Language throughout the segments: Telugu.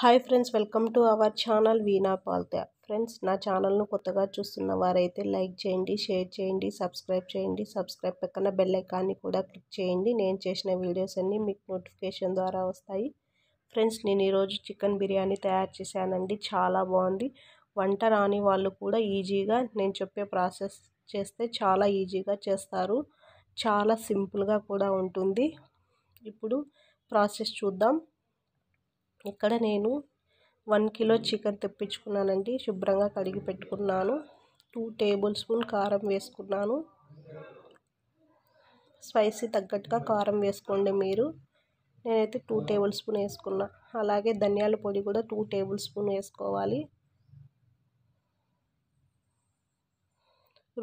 hi friends welcome to our channel Veena Palthe friends నా ఛానల్ను కొత్తగా చూస్తున్న వారైతే లైక్ చేయండి షేర్ చేయండి సబ్స్క్రైబ్ చేయండి సబ్స్క్రైబ్ పక్కన బెల్ ఐకాన్ని కూడా క్లిక్ చేయండి నేను చేసిన వీడియోస్ అన్నీ మీకు నోటిఫికేషన్ ద్వారా వస్తాయి ఫ్రెండ్స్ నేను ఈరోజు చికెన్ బిర్యానీ తయారు చేశానండి చాలా బాగుంది వంట రాని వాళ్ళు కూడా ఈజీగా నేను చెప్పే ప్రాసెస్ చేస్తే చాలా ఈజీగా చేస్తారు చాలా సింపుల్గా కూడా ఉంటుంది ఇప్పుడు ప్రాసెస్ చూద్దాం ఇక్కడ నేను వన్ కిలో చికెన్ తెప్పించుకున్నానండి శుభ్రంగా కడిగి పెట్టుకున్నాను టూ టేబుల్ స్పూన్ కారం వేసుకున్నాను స్పైసీ తగ్గట్టుగా కారం వేసుకోండి మీరు నేనైతే టూ టేబుల్ స్పూన్ వేసుకున్నా అలాగే ధనియాల పొడి కూడా టూ టేబుల్ స్పూన్ వేసుకోవాలి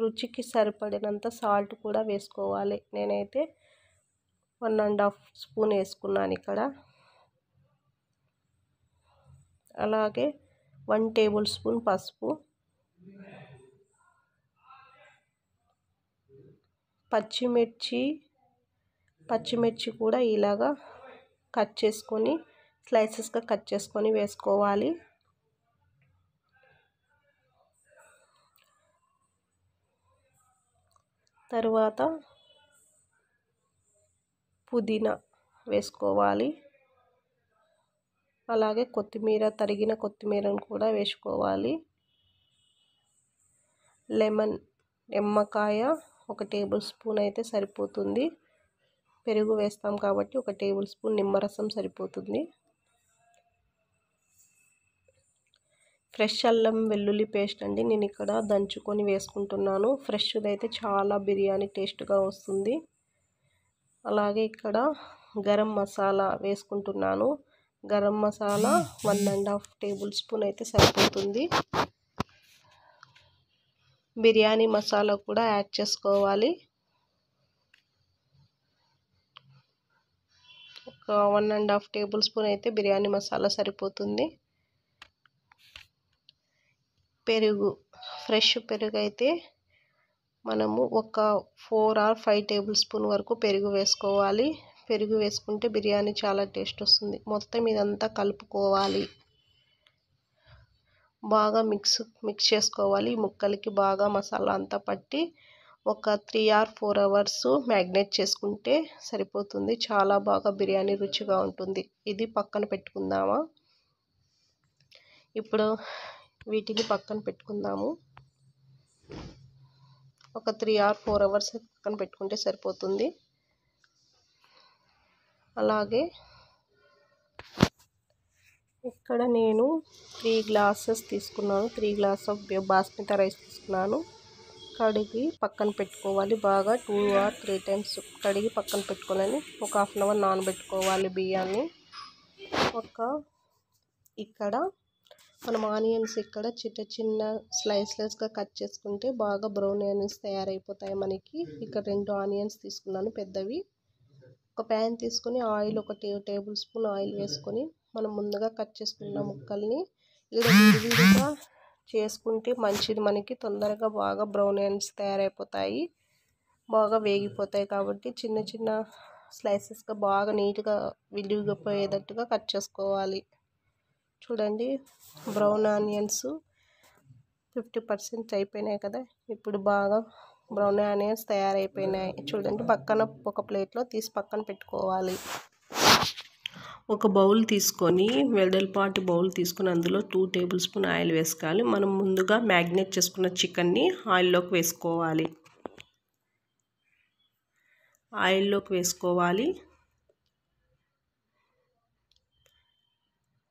రుచికి సరిపడినంత సాల్ట్ కూడా వేసుకోవాలి నేనైతే వన్ అండ్ హాఫ్ స్పూన్ వేసుకున్నాను ఇక్కడ అలాగే వన్ టేబుల్ స్పూన్ పసుపు పచ్చిమిర్చి పచ్చిమిర్చి కూడా ఇలాగా కట్ చేసుకొని స్లైసెస్గా కట్ చేసుకొని వేసుకోవాలి తరువాత పుదీనా వేసుకోవాలి అలాగే కొత్తిమీర తరిగిన కొత్తిమీరను కూడా వేసుకోవాలి లెమన్ నిమ్మకాయ ఒక టేబుల్ స్పూన్ అయితే సరిపోతుంది పెరుగు వేస్తాం కాబట్టి ఒక టేబుల్ స్పూన్ నిమ్మరసం సరిపోతుంది ఫ్రెష్ అల్లం వెల్లుల్లి పేస్ట్ అండి నేను ఇక్కడ దంచుకొని వేసుకుంటున్నాను ఫ్రెష్ది అయితే చాలా బిర్యానీ టేస్ట్గా వస్తుంది అలాగే ఇక్కడ గరం మసాలా వేసుకుంటున్నాను garam masala one and half tablespoon అయితే సరిపోతుంది బిర్యానీ మసాలా కూడా యాడ్ చేసుకోవాలి ఒక one and half tablespoon అయితే బిర్యానీ మసాలా సరిపోతుంది పెరుగు ఫ్రెష్ పెరుగు అయితే మనము ఒక four or five tablespoon వరకు పెరుగు వేసుకోవాలి పెరుగు వేసుకుంటే బిర్యానీ చాలా టేస్ట్ వస్తుంది మొత్తం ఇదంతా కలుపుకోవాలి బాగా మిక్స్ మిక్స్ చేసుకోవాలి ఈ ముక్కలకి బాగా మసాలా అంతా పట్టి ఒక three or four hours marinate చేసుకుంటే సరిపోతుంది చాలా బాగా బిర్యానీ రుచిగా ఉంటుంది ఇది పక్కన పెట్టుకుందామా ఇప్పుడు వీటిని పక్కన పెట్టుకుందాము ఒక త్రీ ఆర్ ఫోర్ అవర్స్ పక్కన పెట్టుకుంటే సరిపోతుంది అలాగే ఇక్కడ నేను త్రీ గ్లాసెస్ తీసుకున్నాను three glass of basmati rice తీసుకున్నాను కడిగి పక్కన పెట్టుకోవాలి బాగా టూ ఆర్ త్రీ టైమ్స్ కడిగి పక్కన పెట్టుకోవాలని ఒక హాఫ్ అన్ అవర్ నానబెట్టుకోవాలి బియ్యాన్ని ఒక ఇక్కడ మనం ఆనియన్స్ ఇక్కడ చిన్న చిన్న స్లైస్లెస్గా కట్ చేసుకుంటే బాగా బ్రౌన్ ఆనియన్స్ తయారైపోతాయి మనకి ఇక్కడ రెండు ఆనియన్స్ తీసుకున్నాను పెద్దవి ఒక ప్యాన్ తీసుకొని ఆయిల్ ఒక టే టేబుల్ స్పూన్ ఆయిల్ వేసుకొని మనం ముందుగా కట్ చేసుకున్న ముక్కల్ని ఇలా విడివిడిగా చేసుకుంటే మంచిది మనకి తొందరగా బాగా బ్రౌన్ ఆనియన్స్ తయారైపోతాయి బాగా వేగిపోతాయి కాబట్టి చిన్న చిన్న స్లైసెస్గా బాగా నీట్గా విడిగిపోయేటట్టుగా కట్ చేసుకోవాలి చూడండి బ్రౌన్ ఆనియన్స్ ఫిఫ్టీ పర్సెంట్ అయిపోయినాయి కదా ఇప్పుడు బాగా బ్రౌన్ ఆనియన్స్ తయారైపోయినాయి చూడండి పక్కన ఒక ప్లేట్లో తీసి పక్కన పెట్టుకోవాలి ఒక బౌల్ తీసుకొని వెడల్పాటి బౌల్ తీసుకొని అందులో టూ టేబుల్ స్పూన్ ఆయిల్ వేసుకోవాలి మనం ముందుగా మ్యాగ్నేట్ చేసుకున్న చికెన్ని ఆయిల్లోకి వేసుకోవాలి ఆయిల్లోకి వేసుకోవాలి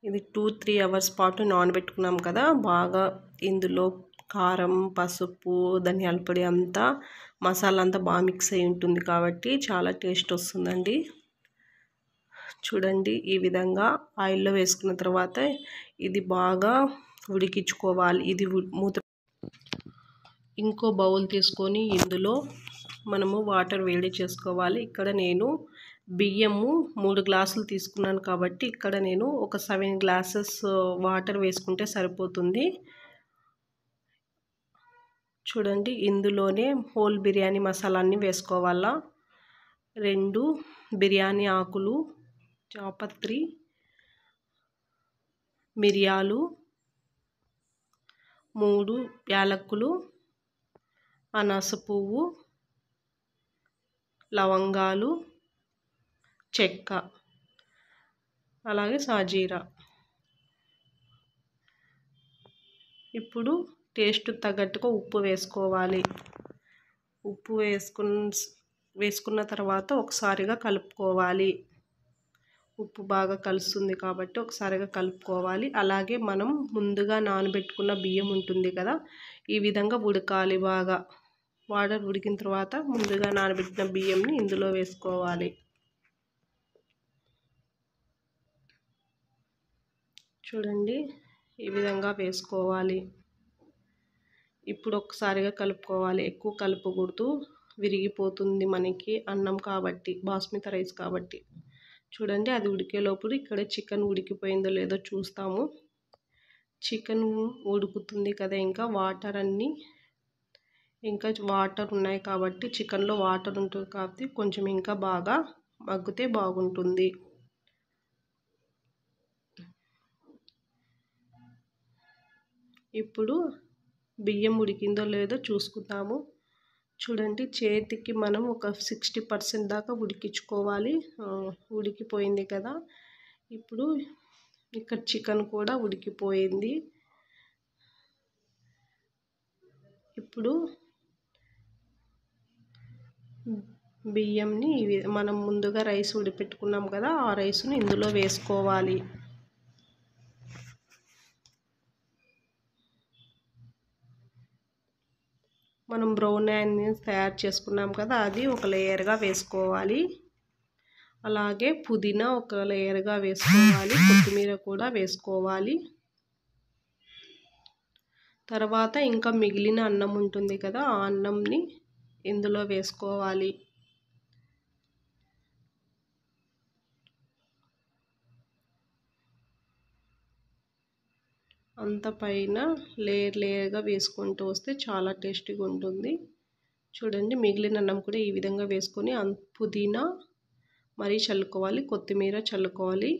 ఇది టూ త్రీ అవర్స్ పాటు నానబెట్టుకున్నాం కదా బాగా ఇందులో కారం పసుపు ధనియాల పొడి అంతా మసాలా అంతా బాగా మిక్స్ అయి ఉంటుంది కాబట్టి చాలా టేస్ట్ వస్తుందండి చూడండి ఈ విధంగా ఆయిల్లో వేసుకున్న తర్వాత ఇది బాగా ఉడికించుకోవాలి ఇది మూత ఇంకో బౌల్ తీసుకొని ఇందులో మనము వాటర్ వేడి చేసుకోవాలి ఇక్కడ నేను బియ్యము మూడు గ్లాసులు తీసుకున్నాను కాబట్టి ఇక్కడ నేను ఒక సెవెన్ గ్లాసెస్ వాటర్ వేసుకుంటే సరిపోతుంది చూడండి ఇందులోనే హోల్ బిర్యానీ మసాలాన్ని వేసుకోవాలా రెండు బిర్యానీ ఆకులు జాపత్రి మిరియాలు మూడు యాలక్కులు అనాస పువ్వు లవంగాలు చెక్క అలాగే సాజీరా ఇప్పుడు టేస్ట్ తగ్గట్టుగా ఉప్పు వేసుకోవాలి ఉప్పు వేసుకున్న వేసుకున్న తర్వాత ఒకసారిగా కలుపుకోవాలి ఉప్పు బాగా కలుస్తుంది కాబట్టి ఒకసారిగా కలుపుకోవాలి అలాగే మనం ముందుగా నానబెట్టుకున్న బియ్యం ఉంటుంది కదా ఈ విధంగా ఉడకాలి బాగా వాటర్ ఉడికిన తర్వాత ముందుగా నానబెట్టిన బియ్యంని ఇందులో వేసుకోవాలి చూడండి ఈ విధంగా వేసుకోవాలి ఇప్పుడు ఒక్కసారిగా కలుపుకోవాలి ఎక్కువ కలుపుకూడదు విరిగిపోతుంది మనకి అన్నం కాబట్టి బాస్మతి రైస్ కాబట్టి చూడండి అది ఉడికే లోపల ఇక్కడ చికెన్ ఉడికిపోయిందో లేదో చూస్తాము చికెన్ ఉడుకుతుంది కదా ఇంకా వాటర్ అన్నీ ఇంకా వాటర్ ఉన్నాయి కాబట్టి చికెన్లో వాటర్ ఉంటుంది కాబట్టి కొంచెం ఇంకా బాగా మగ్గితే బాగుంటుంది ఇప్పుడు బియ్యం ఉడికిందో లేదో చూసుకుందాము చూడండి చేతికి మనం ఒక సిక్స్టీ పర్సెంట్ దాకా ఉడికించుకోవాలి ఉడికిపోయింది కదా ఇప్పుడు ఇక్కడ చికెన్ కూడా ఉడికిపోయింది ఇప్పుడు బియ్యంని మనం ముందుగా రైస్ ఉడిపెట్టుకున్నాం కదా ఆ రైస్ను ఇందులో వేసుకోవాలి మనం బ్రౌన్ ఆనియన్స్ తయారు చేసుకున్నాం కదా అది ఒక లేయర్గా వేసుకోవాలి అలాగే పుదీనా ఒక లేయర్గా వేసుకోవాలి కొత్తిమీర కూడా వేసుకోవాలి తర్వాత ఇంకా మిగిలిన అన్నం ఉంటుంది కదా ఆ అన్నంని ఇందులో వేసుకోవాలి అంత పైన లేయర్ లేయర్గా వేసుకుంటూ వస్తే చాలా టేస్టీగా ఉంటుంది చూడండి మిగిలిన అన్నం కూడా ఈ విధంగా వేసుకొని పుదీనా మరీ చల్లుకోవాలి కొత్తిమీర చల్లుకోవాలి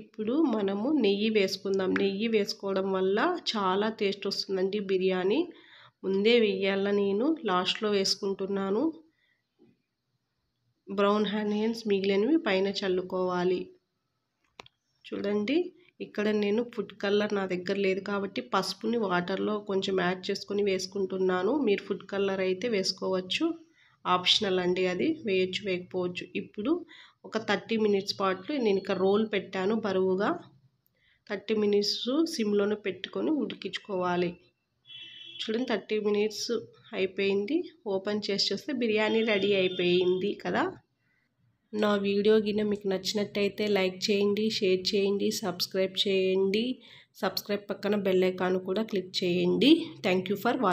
ఇప్పుడు మనము నెయ్యి వేసుకుందాం నెయ్యి వేసుకోవడం వల్ల చాలా టేస్ట్ వస్తుందండి బిర్యానీ ముందే వెయ్యాల నేను లాస్ట్లో వేసుకుంటున్నాను బ్రౌన్ హ్యానియన్స్ మిగిలినవి పైన చల్లుకోవాలి చూడండి ఇక్కడ నేను ఫుడ్ కలర్ నా దగ్గర లేదు కాబట్టి పసుపుని వాటర్లో కొంచెం యాడ్ చేసుకొని వేసుకుంటున్నాను మీరు ఫుడ్ కలర్ అయితే వేసుకోవచ్చు ఆప్షనల్ అండి అది వేయచ్చు వేయకపోవచ్చు ఇప్పుడు ఒక థర్టీ మినిట్స్ పాటు నేను ఇక రోల్ పెట్టాను బరువుగా థర్టీ మినిట్స్ సిమ్లోనే పెట్టుకొని ఉడికించుకోవాలి చూడండి థర్టీ మినిట్స్ అయిపోయింది ఓపెన్ చేసి చూస్తే బిర్యానీ రెడీ అయిపోయింది కదా నా వీడియో గిన్నె మీకు నచ్చినట్టయితే లైక్ చేయండి షేర్ చేయండి సబ్స్క్రైబ్ చేయండి సబ్స్క్రైబ్ పక్కన బెల్ ఐకాన్ కూడా క్లిక్ చేయండి థ్యాంక్ ఫర్ వాచింగ్